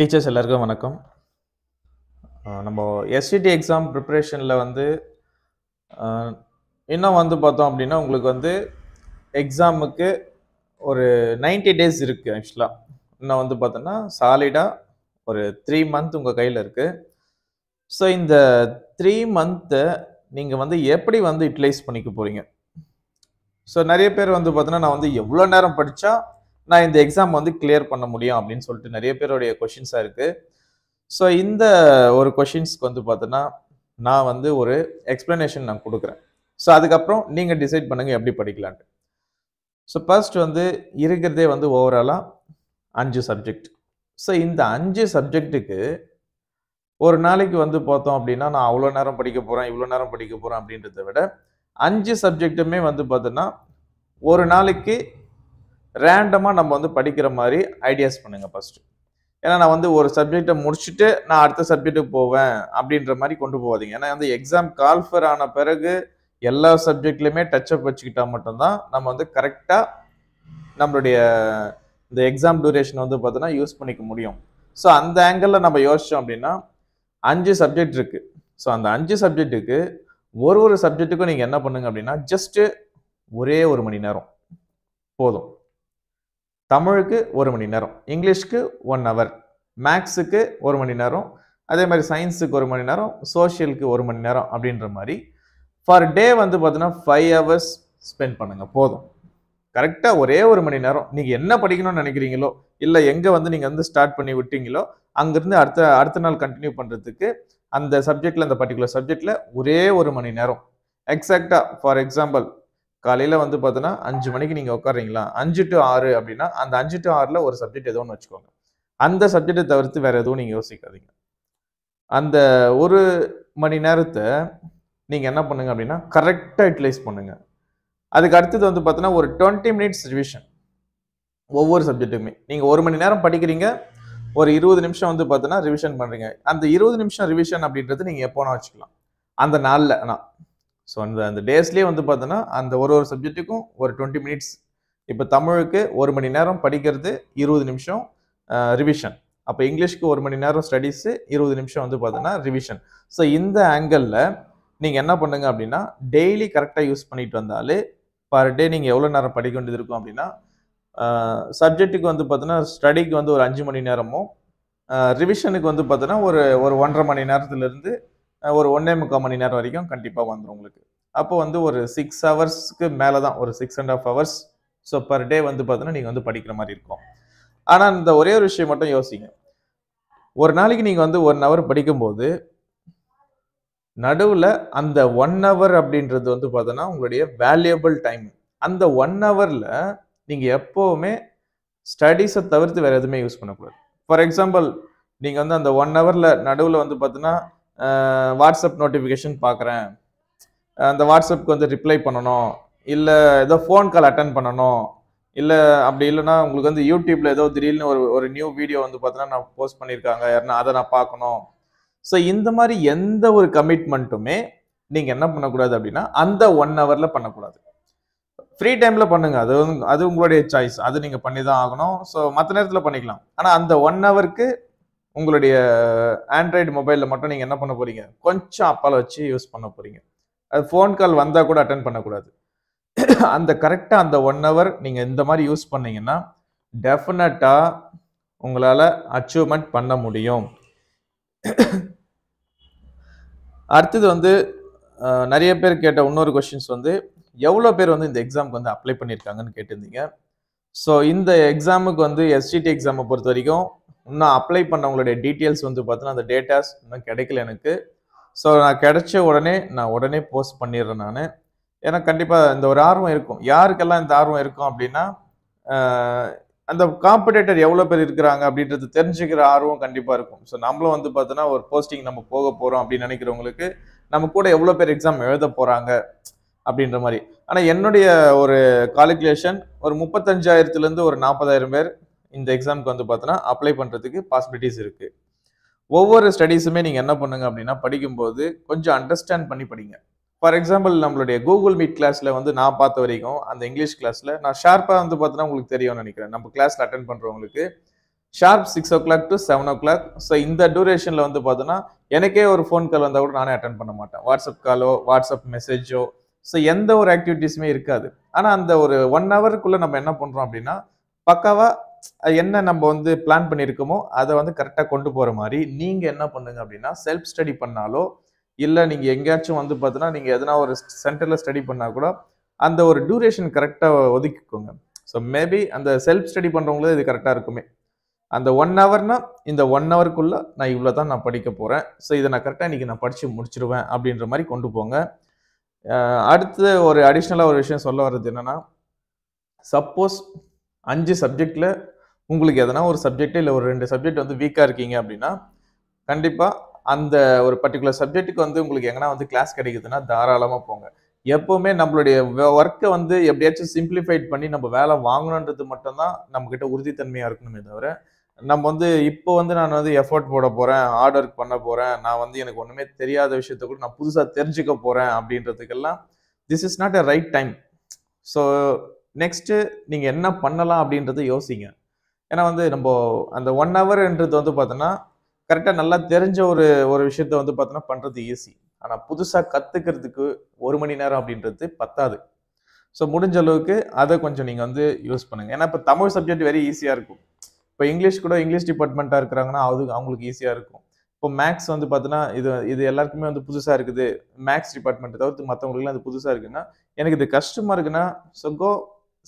teachers எல்லாருக்கும் வணக்கம் நம்ம எஸ்சிடி எக்ஸாம் ப்ரிப்ரேஷனில் வந்து இன்னும் வந்து பார்த்தோம் அப்படின்னா உங்களுக்கு வந்து எக்ஸாமுக்கு ஒரு நைன்டி டேஸ் இருக்குது ஆக்சுவலாக இன்னும் வந்து பார்த்தோன்னா சாலிடாக ஒரு த்ரீ மந்த் உங்கள் கையில் இருக்குது ஸோ இந்த த்ரீ மந்த்தை நீங்கள் வந்து எப்படி வந்து யூட்டிலைஸ் பண்ணிக்க போகிறீங்க ஸோ நிறைய பேர் வந்து பார்த்தோன்னா நான் வந்து எவ்வளோ நேரம் படித்தா நான் இந்த எக்ஸாம் வந்து கிளியர் பண்ண முடியும் அப்படின்னு சொல்லிட்டு நிறைய பேருடைய கொஷின்ஸாக இருக்குது ஸோ இந்த ஒரு கொஷின்ஸ்க்கு வந்து பார்த்தோன்னா நான் வந்து ஒரு எக்ஸ்ப்ளனேஷன் நான் கொடுக்குறேன் ஸோ அதுக்கப்புறம் நீங்கள் டிசைட் பண்ணுங்கள் எப்படி படிக்கலான்ட்டு ஸோ ஃபர்ஸ்ட் வந்து இருக்கிறதே வந்து ஓவராலாக அஞ்சு சப்ஜெக்ட் ஸோ இந்த அஞ்சு சப்ஜெக்ட்டுக்கு ஒரு நாளைக்கு வந்து பார்த்தோம் அப்படின்னா நான் அவ்வளோ நேரம் படிக்க போகிறேன் இவ்வளோ நேரம் படிக்க போகிறேன் அப்படின்றத விட அஞ்சு சப்ஜெக்ட்டுமே வந்து பார்த்தோன்னா ஒரு நாளைக்கு ரேண்டமாக நம்ம வந்து படிக்கிற மாதிரி ஐடியாஸ் பண்ணுங்கள் ஃபஸ்ட்டு ஏன்னா நான் வந்து ஒரு சப்ஜெக்டை முடிச்சுட்டு நான் அடுத்த சப்ஜெக்ட்டுக்கு போவேன் அப்படின்ற மாதிரி கொண்டு போகாதீங்க ஏன்னா வந்து எக்ஸாம் கால்ஃபர் ஆன பிறகு எல்லா சப்ஜெக்ட்லையுமே டச்சப் வச்சுக்கிட்டால் மட்டும்தான் நம்ம வந்து கரெக்டாக நம்மளுடைய இந்த எக்ஸாம் டூரேஷன் வந்து பார்த்தோன்னா யூஸ் பண்ணிக்க முடியும் ஸோ அந்த ஆங்கிளில் நம்ம யோசித்தோம் அப்படின்னா அஞ்சு சப்ஜெக்ட் இருக்குது ஸோ அந்த அஞ்சு சப்ஜெக்ட்டுக்கு ஒரு ஒரு சப்ஜெக்ட்டுக்கும் நீங்கள் என்ன பண்ணுங்க அப்படின்னா ஜஸ்ட்டு ஒரே ஒரு மணி நேரம் போதும் தமிழுக்கு ஒரு மணி நேரம் இங்கிலீஷ்க்கு ஒன் ஹவர் மேக்ஸுக்கு ஒரு மணி நேரம் அதே மாதிரி சயின்ஸுக்கு ஒரு மணி நேரம் சோஷியலுக்கு ஒரு மணி நேரம் அப்படின்ற மாதிரி ஃபார் டே வந்து பார்த்தீங்கன்னா ஃபைவ் ஹவர்ஸ் ஸ்பெண்ட் பண்ணுங்கள் போதும் கரெக்டாக ஒரே ஒரு மணி நேரம் நீங்கள் என்ன படிக்கணும்னு நினைக்கிறீங்களோ இல்லை எங்கே வந்து நீங்கள் வந்து ஸ்டார்ட் பண்ணி விட்டீங்களோ அங்கேருந்து அடுத்த அடுத்த நாள் கண்டினியூ பண்ணுறதுக்கு அந்த சப்ஜெக்டில் அந்த பர்டிகுலர் சப்ஜெக்டில் ஒரே ஒரு மணி நேரம் எக்ஸாக்டாக ஃபார் எக்ஸாம்பிள் காலையில் வந்து பார்த்தோன்னா அஞ்சு மணிக்கு நீங்கள் உட்காறீங்களா அஞ்சு டு ஆறு அப்படின்னா அந்த அஞ்சு டு ஆறில் ஒரு சப்ஜெக்ட் ஏதோ ஒன்று வச்சுக்கோங்க அந்த சப்ஜெக்டை தவிர்த்து வேறு எதுவும் நீங்கள் யோசிக்காதீங்க அந்த ஒரு மணி நேரத்தை நீங்கள் என்ன பண்ணுங்க அப்படின்னா கரெக்டாக யூட்டிலைஸ் பண்ணுங்கள் அதுக்கு அடுத்தது வந்து பார்த்தோன்னா ஒரு டுவெண்ட்டி மினிட்ஸ் ரிவிஷன் ஒவ்வொரு சப்ஜெக்ட்டுமே நீங்கள் ஒரு மணி நேரம் படிக்கிறீங்க ஒரு இருபது நிமிஷம் வந்து பார்த்தோன்னா ரிவிஷன் பண்ணுறீங்க அந்த இருபது நிமிஷம் ரிவிஷன் அப்படின்றது நீங்கள் எப்போனா வச்சுக்கலாம் அந்த நாளில் ஆனால் ஸோ அந்த அந்த டேஸ்லேயே வந்து பார்த்தோன்னா அந்த ஒரு ஒரு சப்ஜெக்ட்டுக்கும் ஒரு டுவெண்ட்டி மினிட்ஸ் இப்போ தமிழுக்கு ஒரு மணி நேரம் படிக்கிறது இருபது நிமிஷம் ரிவிஷன் அப்போ இங்கிலீஷ்க்கு ஒரு மணி நேரம் ஸ்டடீஸு இருபது நிமிஷம் வந்து பார்த்தோன்னா ரிவிஷன் ஸோ இந்த ஆங்கிளில் நீங்கள் என்ன பண்ணுங்க அப்படின்னா டெய்லி கரெக்டாக யூஸ் பண்ணிட்டு வந்தாலே பர் டே நீங்கள் எவ்வளோ நேரம் படிக்க வேண்டியது இருக்கும் அப்படின்னா சப்ஜெக்ட்டுக்கு வந்து பார்த்தோன்னா ஸ்டடிக்கு வந்து ஒரு அஞ்சு மணி நேரமும் ரிவிஷனுக்கு வந்து பார்த்தோன்னா ஒரு ஒரு ஒன்றரை மணி நேரத்துலேருந்து ஒரு ஒன்றே முக்கால் மணி நேரம் வரைக்கும் கண்டிப்பாக வந்துடும் உங்களுக்கு அப்போ வந்து ஒரு சிக்ஸ் ஹவர்ஸ்க்கு மேலே தான் ஒரு six and half hours so per day வந்து பார்த்தீங்கன்னா நீங்கள் வந்து படிக்கிற மாதிரி இருக்கும் ஆனால் இந்த ஒரே ஒரு விஷயம் மட்டும் யோசிங்க ஒரு நாளைக்கு நீங்கள் வந்து ஒன் ஹவர் படிக்கும்போது நடுவில் அந்த ஒன் ஹவர் அப்படின்றது வந்து பார்த்தோன்னா உங்களுடைய வேல்யூபிள் டைம் அந்த ஒன் ஹவரில் நீங்கள் எப்போவுமே ஸ்டடீஸை தவிர்த்து வேறு எதுவுமே யூஸ் பண்ணக்கூடாது ஃபார் எக்ஸாம்பிள் நீங்கள் வந்து அந்த ஒன் ஹவரில் நடுவில் வந்து பார்த்தீங்கன்னா வாட்ஸ்அப் நோட்டிஃபிகேஷன் பார்க்குறேன் அந்த வாட்ஸ்அப்புக்கு வந்து ரிப்ளை பண்ணணும் இல்லை ஏதோ ஃபோன் கால் அட்டன் பண்ணணும் இல்லை அப்படி இல்லைன்னா உங்களுக்கு வந்து யூடியூப்பில் ஏதோ திடீர்னு ஒரு ஒரு நியூ வீடியோ வந்து பார்த்தீங்கன்னா நான் போஸ்ட் பண்ணியிருக்காங்க யாருன்னா அதை நான் பார்க்கணும் ஸோ இந்த மாதிரி எந்த ஒரு கமிட்மெண்ட்டுமே நீங்கள் என்ன பண்ணக்கூடாது அப்படின்னா அந்த ஒன் ஹவரில் பண்ணக்கூடாது ஃப்ரீ டைமில் பண்ணுங்கள் அது அது உங்களுடைய சாய்ஸ் அது நீங்கள் பண்ணி தான் ஆகணும் ஸோ மற்ற நேரத்தில் பண்ணிக்கலாம் ஆனால் அந்த ஒன் ஹவருக்கு உங்களுடைய ஆண்ட்ராய்டு மொபைலில் மட்டும் நீங்கள் என்ன பண்ண போகிறீங்க கொஞ்சம் அப்பால் வச்சு யூஸ் பண்ண போகிறீங்க அது ஃபோன் கால் வந்தால் கூட அட்டன் பண்ணக்கூடாது அந்த கரெக்டாக அந்த ஒன் ஹவர் நீங்கள் இந்த மாதிரி யூஸ் பண்ணிங்கன்னா டெஃபினட்டாக உங்களால் அச்சீவ்மெண்ட் பண்ண முடியும் அடுத்தது வந்து நிறைய பேர் கேட்ட இன்னொரு கொஷின்ஸ் வந்து எவ்வளோ பேர் வந்து இந்த எக்ஸாமுக்கு வந்து அப்ளை பண்ணியிருக்காங்கன்னு கேட்டிருந்தீங்க ஸோ இந்த எக்ஸாமுக்கு வந்து எஸ்டிடி எக்ஸாமை பொறுத்த வரைக்கும் இன்னும் அப்ளை பண்ணவங்களுடைய டீட்டெயில்ஸ் வந்து பார்த்தீங்கன்னா அந்த டேட்டாஸ் இன்னும் கிடைக்கல எனக்கு ஸோ நான் கிடைச்ச உடனே நான் உடனே போஸ்ட் பண்ணிடுறேன் நான் ஏன்னா கண்டிப்பாக இந்த ஒரு ஆர்வம் இருக்கும் யாருக்கெல்லாம் இந்த ஆர்வம் இருக்கும் அப்படின்னா அந்த காம்படேட்டர் எவ்வளோ பேர் இருக்கிறாங்க அப்படின்றது தெரிஞ்சுக்கிற ஆர்வம் கண்டிப்பாக இருக்கும் ஸோ நம்மளும் வந்து பார்த்தோன்னா ஒரு போஸ்டிங் நம்ம போக போகிறோம் அப்படின்னு நினைக்கிறவங்களுக்கு நம்ம கூட எவ்வளோ பேர் எக்ஸாம் எழுத போகிறாங்க அப்படின்ற மாதிரி ஆனால் என்னுடைய ஒரு கால்குலேஷன் ஒரு முப்பத்தஞ்சாயிரத்துலேருந்து ஒரு நாற்பதாயிரம் பேர் இந்த எக்ஸாமுக்கு வந்து பார்த்தோன்னா அப்ளை பண்ணுறதுக்கு பாசிபிலிட்டிஸ் இருக்குது ஒவ்வொரு ஸ்டடீஸுமே நீங்கள் என்ன பண்ணுங்க அப்படின்னா படிக்கும்போது கொஞ்சம் அண்டர்ஸ்டாண்ட் பண்ணி படிங்க ஃபார் எக்ஸாம்பிள் நம்மளுடைய கூகுள் மீட் கிளாஸில் வந்து நான் பார்த்த வரைக்கும் அந்த இங்கிலீஷ் கிளாஸில் நான் ஷார்ப்பாக வந்து பார்த்தோன்னா உங்களுக்கு தெரியும்னு நினைக்கிறேன் நம்ம கிளாஸில் அட்டன் பண்ணுறவங்களுக்கு sharp six o'clock to seven o'clock so இந்த டூரேஷனில் வந்து பார்த்தோன்னா எனக்கே ஒரு ஃபோன் கால் வந்தால் கூட நானே அட்டன் பண்ண மாட்டேன் வாட்ஸ்அப் காலோ வாட்ஸ்அப் மெசேஜோ ஸோ எந்த ஒரு ஆக்டிவிட்டீஸுமே இருக்காது ஆனால் அந்த ஒரு ஒன் ஹவருக்குள்ளே நம்ம என்ன பண்ணுறோம் அப்படின்னா பக்காவாக என்ன நம்ம வந்து பிளான் பண்ணியிருக்கோமோ அதை வந்து கரெக்டாக கொண்டு போகிற மாதிரி நீங்கள் என்ன பண்ணுங்க அப்படின்னா செல்ஃப் ஸ்டடி பண்ணாலோ இல்லை நீங்கள் எங்கேயாச்சும் வந்து பார்த்தீங்கன்னா நீங்கள் எதனா ஒரு சென்டரில் ஸ்டடி பண்ணால் கூட அந்த ஒரு டியூரேஷன் கரெக்டாக ஒதுக்கிக்கோங்க ஸோ மேபி அந்த செல்ஃப் ஸ்டடி பண்ணுறவங்களே இது கரெக்டாக இருக்குமே அந்த ஒன் ஹவர்னா இந்த ஒன் ஹவருக்குள்ளே நான் இவ்வளோ தான் நான் படிக்க போகிறேன் ஸோ இதை நான் கரெக்டாக இன்றைக்கி நான் படித்து முடிச்சிருவேன் அப்படின்ற மாதிரி கொண்டு போங்க அடுத்து ஒரு அடிஷ்னலாக ஒரு விஷயம் சொல்ல வர்றது என்னென்னா சப்போஸ் அஞ்சு சப்ஜெக்டில் உங்களுக்கு எதனா ஒரு சப்ஜெக்ட் இல்லை ஒரு ரெண்டு சப்ஜெக்ட் வந்து வீக்காக இருக்கீங்க அப்படின்னா கண்டிப்பாக அந்த ஒரு பர்டிகுலர் சப்ஜெக்ட்டுக்கு வந்து உங்களுக்கு எங்கன்னா வந்து கிளாஸ் கிடைக்குதுன்னா தாராளமாக போங்க எப்போவுமே நம்மளுடைய ஒர்க்கை வந்து எப்படியாச்சும் சிம்பிளிஃபைட் பண்ணி நம்ம வேலை வாங்கணுன்றது மட்டும்தான் நம்மக்கிட்ட உறுதித்தன்மையாக இருக்கணுமே தவிர நம்ம வந்து இப்போ வந்து நான் வந்து எஃபர்ட் போட போகிறேன் ஹார்ட் ஒர்க் பண்ண போகிறேன் நான் வந்து எனக்கு ஒன்றுமே தெரியாத விஷயத்த கூட நான் புதுசாக தெரிஞ்சுக்க போகிறேன் அப்படின்றதுக்கெல்லாம் this is not a right time so next நீங்கள் என்ன பண்ணலாம் அப்படின்றத யோசிங்க ஏன்னா வந்து நம்ம அந்த ஒன் ஹவர்ன்றது வந்து பார்த்தோன்னா கரெக்டாக நல்லா தெரிஞ்ச ஒரு ஒரு விஷயத்த வந்து பார்த்தோன்னா பண்ணுறது ஈஸி ஆனால் புதுசாக கற்றுக்கிறதுக்கு ஒரு மணி நேரம் அப்படின்றது பத்தாது ஸோ முடிஞ்ச அளவுக்கு அதை கொஞ்சம் நீங்கள் வந்து யூஸ் பண்ணுங்கள் ஏன்னா இப்போ தமிழ் சப்ஜெக்ட் வெரி ஈஸியாக இருக்கும் இப்போ இங்கிலீஷ் கூட இங்கிலீஷ் டிபார்ட்மெண்ட்டாக இருக்கிறாங்கன்னா அது அவங்களுக்கு ஈஸியாக இருக்கும் இப்போ மேக்ஸ் வந்து பார்த்தீங்கன்னா இது இது எல்லாருக்குமே வந்து புதுசாக இருக்குது மேக்ஸ் டிபார்ட்மெண்ட் தவிர்த்து மற்றவங்களுக்குலாம் அது புதுசாக இருக்குன்னா எனக்கு இது கஷ்டமாக இருக்குன்னா ஸோ கோ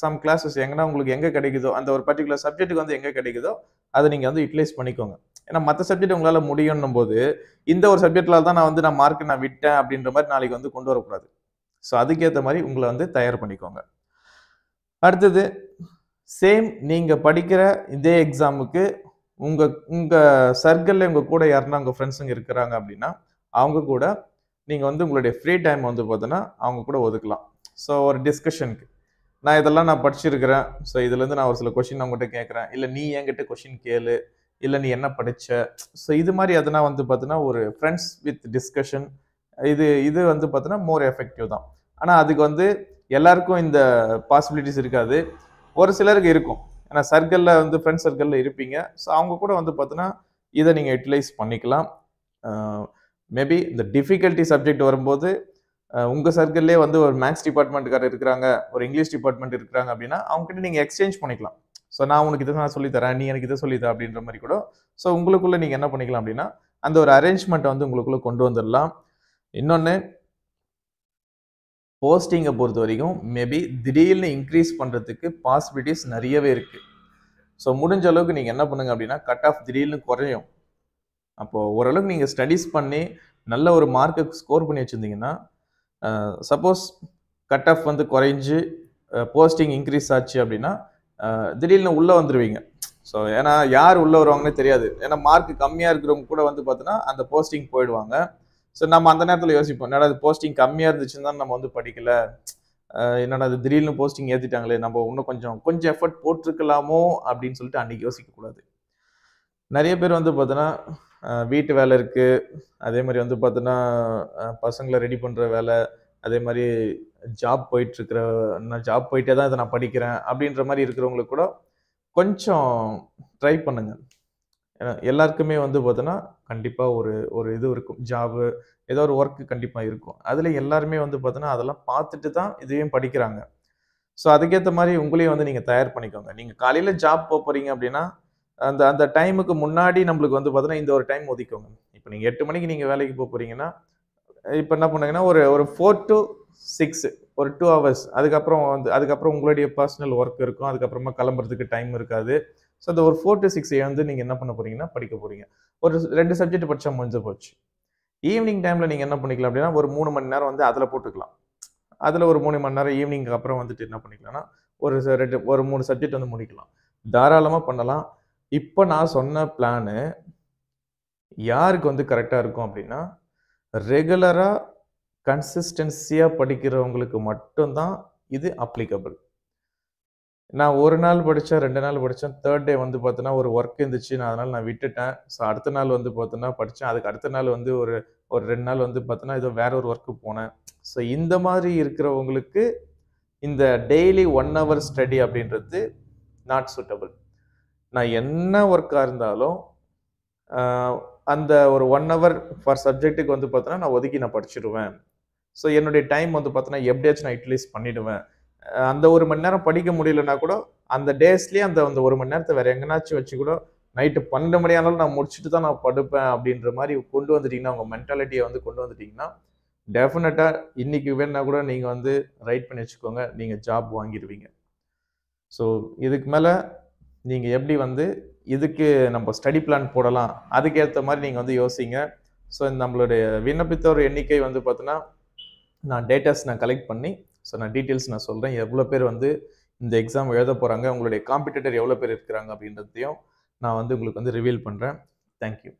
சம் கிளாஸஸ் எங்கன்னா உங்களுக்கு எங்கே கிடைக்குதோ அந்த ஒரு பர்டிகுலர் சப்ஜெக்ட்டுக்கு வந்து எங்கே கிடைக்குதோ அதை நீங்கள் வந்து யூட்டிலைஸ் பண்ணிக்கோங்க ஏன்னா மற்ற சப்ஜெக்ட் உங்களால் முடியும் போது இந்த ஒரு சப்ஜெக்டில் தான் நான் வந்து நான் மார்க் நான் விட்டேன் அப்படின்ற மாதிரி நாளைக்கு வந்து கொண்டு வரக்கூடாது ஸோ அதுக்கேற்ற மாதிரி உங்களை வந்து தயார் பண்ணிக்கோங்க அடுத்தது சேம் நீங்கள் படிக்கிற இதே எக்ஸாமுக்கு உங்கள் உங்கள் சர்க்கிளில் உங்கள் கூட யாருன்னா உங்கள் ஃப்ரெண்ட்ஸுங்க இருக்கிறாங்க அப்படின்னா அவங்க கூட நீங்கள் வந்து உங்களுடைய ஃப்ரீ டைம் வந்து பார்த்தோன்னா அவங்க கூட ஒதுக்கலாம் ஸோ ஒரு டிஸ்கஷனுக்கு நான் இதெல்லாம் நான் படிச்சிருக்கிறேன் ஸோ இதுலேருந்து நான் ஒரு சில கொஷின் அவங்ககிட்ட கேட்குறேன் இல்லை நீ என்கிட்ட கொஷின் கேளு இல்லை நீ என்ன படித்த ஸோ இது மாதிரி எதனா வந்து பார்த்தீங்கன்னா ஒரு ஃப்ரெண்ட்ஸ் வித் டிஸ்கஷன் இது இது வந்து பார்த்தீங்கன்னா மோர் எஃபெக்டிவ் தான் ஆனால் அதுக்கு வந்து எல்லாருக்கும் இந்த பாசிபிலிட்டிஸ் இருக்காது ஒரு சிலருக்கு இருக்கும் ஏன்னா சர்க்கிளில் வந்து ஃப்ரெண்ட்ஸ் சர்க்கிளில் இருப்பீங்க ஸோ அவங்க கூட வந்து பார்த்தீங்கன்னா இதை நீங்கள் யூட்டிலைஸ் பண்ணிக்கலாம் மேபி இந்த டிஃபிகல்ட்டி சப்ஜெக்ட் வரும்போது உங்கள் சர்க்கிள்லேயே வந்து ஒரு மேக்ஸ் டிபார்ட்மெண்ட்டுக்காரர் இருக்கிறாங்க ஒரு இங்கிலீஷ் டிபார்ட்மெண்ட் இருக்கிறாங்க அப்படின்னா அவங்ககிட்ட நீங்கள் எக்ஸ்சேஞ்ச் பண்ணிக்கலாம் ஸோ நான் உனக்கு இதை நான் சொல்லித்தரேன் நீ எனக்கு இதை சொல்லித்தர அப்படின்ற மாதிரி கூட ஸோ உங்களுக்குள்ளே நீங்கள் என்ன பண்ணிக்கலாம் அப்படின்னா அந்த ஒரு அரேஞ்ச்மெண்ட்டை வந்து உங்களுக்குள்ளே கொண்டு வந்துடலாம் இன்னொன்று போஸ்டிங்கை பொறுத்த வரைக்கும் மேபி திடீர்னு இன்க்ரீஸ் பண்ணுறதுக்கு பாசிபிலிட்டிஸ் நிறையவே இருக்குது ஸோ முடிஞ்ச அளவுக்கு நீங்கள் என்ன பண்ணுங்கள் அப்படின்னா கட் ஆஃப் திடீர்னு குறையும் அப்போது ஓரளவுக்கு நீங்கள் ஸ்டடீஸ் பண்ணி நல்ல ஒரு மார்க்கை ஸ்கோர் பண்ணி வச்சுருந்தீங்கன்னா சப்போஸ் கட் ஆஃப் வந்து குறைஞ்சி போஸ்டிங் இன்க்ரீஸ் ஆச்சு அப்படின்னா திடீர்னு உள்ளே வந்துடுவீங்க ஸோ ஏன்னா யார் உள்ளே வருவாங்கன்னு தெரியாது ஏன்னா மார்க் கம்மியாக இருக்கிறவங்க கூட வந்து பார்த்தோன்னா அந்த போஸ்டிங் போயிடுவாங்க ஸோ நம்ம அந்த நேரத்தில் யோசிப்போம் என்னடா அது போஸ்டிங் கம்மியாக இருந்துச்சுன்னு தான் நம்ம வந்து படிக்கல என்னடா அது திடீர்னு போஸ்டிங் ஏற்றிட்டாங்களே நம்ம இன்னும் கொஞ்சம் கொஞ்சம் எஃபர்ட் போட்டிருக்கலாமோ அப்படின்னு சொல்லிட்டு அன்றைக்கி யோசிக்கக்கூடாது நிறைய பேர் வந்து பார்த்தோன்னா வீட்டு வேலை இருக்குது அதே மாதிரி வந்து பார்த்தோன்னா பசங்களை ரெடி பண்ணுற வேலை அதே மாதிரி ஜாப் போயிட்டுருக்குற நான் ஜாப் போயிட்டே தான் இதை நான் படிக்கிறேன் அப்படின்ற மாதிரி இருக்கிறவங்களுக்கு கூட கொஞ்சம் ட்ரை பண்ணுங்கள் எல்லாருக்குமே வந்து பார்த்தோன்னா கண்டிப்பாக ஒரு ஒரு இது இருக்கும் ஜாபு ஏதோ ஒரு ஒர்க்கு கண்டிப்பாக இருக்கும் அதில் எல்லாருமே வந்து பார்த்தோன்னா அதெல்லாம் பார்த்துட்டு தான் இதையும் படிக்கிறாங்க ஸோ அதுக்கேற்ற மாதிரி உங்களையும் வந்து நீங்கள் தயார் பண்ணிக்கோங்க நீங்கள் காலையில் ஜாப் போக போகிறீங்க அப்படின்னா அந்த அந்த டைமுக்கு முன்னாடி நம்மளுக்கு வந்து பார்த்தீங்கன்னா இந்த ஒரு டைம் ஒதுக்கோங்க இப்போ நீங்கள் எட்டு மணிக்கு நீங்கள் வேலைக்கு போக போகிறீங்கன்னா இப்போ என்ன பண்ணுங்கன்னா ஒரு ஒரு ஃபோர் டு சிக்ஸ் ஒரு டூ ஹவர்ஸ் அதுக்கப்புறம் வந்து அதுக்கப்புறம் உங்களுடைய பர்சனல் ஒர்க் இருக்கும் அதுக்கப்புறமா கிளம்புறதுக்கு டைம் இருக்காது ஸோ அந்த ஒரு ஃபோர் டு சிக்ஸ் வந்து நீங்கள் என்ன பண்ண போகிறீங்கன்னா படிக்க போகிறீங்க ஒரு ரெண்டு சப்ஜெக்ட் படித்தா முடிஞ்ச போச்சு ஈவினிங் டைமில் நீங்கள் என்ன பண்ணிக்கலாம் அப்படின்னா ஒரு மூணு மணி நேரம் வந்து அதில் போட்டுக்கலாம் அதில் ஒரு மூணு மணி நேரம் ஈவினிங்க்கு அப்புறம் வந்துட்டு என்ன பண்ணிக்கலாம்னா ஒரு ரெண்டு ஒரு மூணு சப்ஜெக்ட் வந்து முடிக்கலாம் தாராளமாக பண்ணலாம் இப்போ நான் சொன்ன பிளானு யாருக்கு வந்து கரெக்டாக இருக்கும் அப்படின்னா ரெகுலராக கன்சிஸ்டன்சியாக படிக்கிறவங்களுக்கு மட்டும்தான் இது அப்ளிகபிள் நான் ஒரு நாள் படித்தேன் ரெண்டு நாள் படித்தேன் தேர்ட் டே வந்து பார்த்தோன்னா ஒரு ஒர்க் இருந்துச்சு நான் அதனால் நான் விட்டுட்டேன் ஸோ அடுத்த நாள் வந்து பார்த்தோன்னா படித்தேன் அதுக்கு அடுத்த நாள் வந்து ஒரு ஒரு ரெண்டு நாள் வந்து பார்த்தோன்னா ஏதோ வேற ஒரு ஒர்க்கு போனேன் ஸோ இந்த மாதிரி இருக்கிறவங்களுக்கு இந்த டெய்லி ஒன் ஹவர் ஸ்டடி அப்படின்றது நாட் சூட்டபிள் நான் என்ன ஒர்க்காக இருந்தாலும் அந்த ஒரு ஒன் ஹவர் ஃபார் சப்ஜெக்ட்டுக்கு வந்து பார்த்தோன்னா நான் ஒதுக்கி நான் படிச்சிடுவேன் ஸோ என்னுடைய டைம் வந்து பார்த்தோன்னா எப்படியாச்சும் நான் யூட்டிலைஸ் பண்ணிவிடுவேன் அந்த ஒரு மணி நேரம் படிக்க முடியலன்னா கூட அந்த டேஸ்லேயே அந்த அந்த ஒரு மணி நேரத்தை வேறு எங்கேனாச்சும் வச்சு கூட நைட்டு பன்னெண்டு மணி ஆனாலும் நான் முடிச்சுட்டு தான் நான் படுப்பேன் அப்படின்ற மாதிரி கொண்டு வந்துட்டிங்கன்னா உங்கள் மென்டாலிட்டியை வந்து கொண்டு வந்துட்டிங்கன்னா டெஃபினட்டாக இன்றைக்கி வேணா கூட நீங்கள் வந்து ரைட் பண்ணி வச்சுக்கோங்க நீங்கள் ஜாப் வாங்கிடுவீங்க ஸோ இதுக்கு மேலே நீங்கள் எப்படி வந்து இதுக்கு நம்ம ஸ்டடி பிளான் போடலாம் அதுக்கேற்ற மாதிரி நீங்கள் வந்து யோசிங்க ஸோ நம்மளுடைய விண்ணப்பித்தோர் எண்ணிக்கை வந்து பார்த்தீங்கன்னா நான் டேட்டாஸ் நான் கலெக்ட் பண்ணி ஸோ நான் டீட்டெயில்ஸ் நான் சொல்கிறேன் எவ்வளோ பேர் வந்து இந்த எக்ஸாம் எழுத போகிறாங்க உங்களுடைய காம்படிட்டர் எவ்வளோ பேர் இருக்கிறாங்க அப்படின்றதையும் நான் வந்து உங்களுக்கு வந்து ரிவீல் பண்ணுறேன் தேங்க்யூ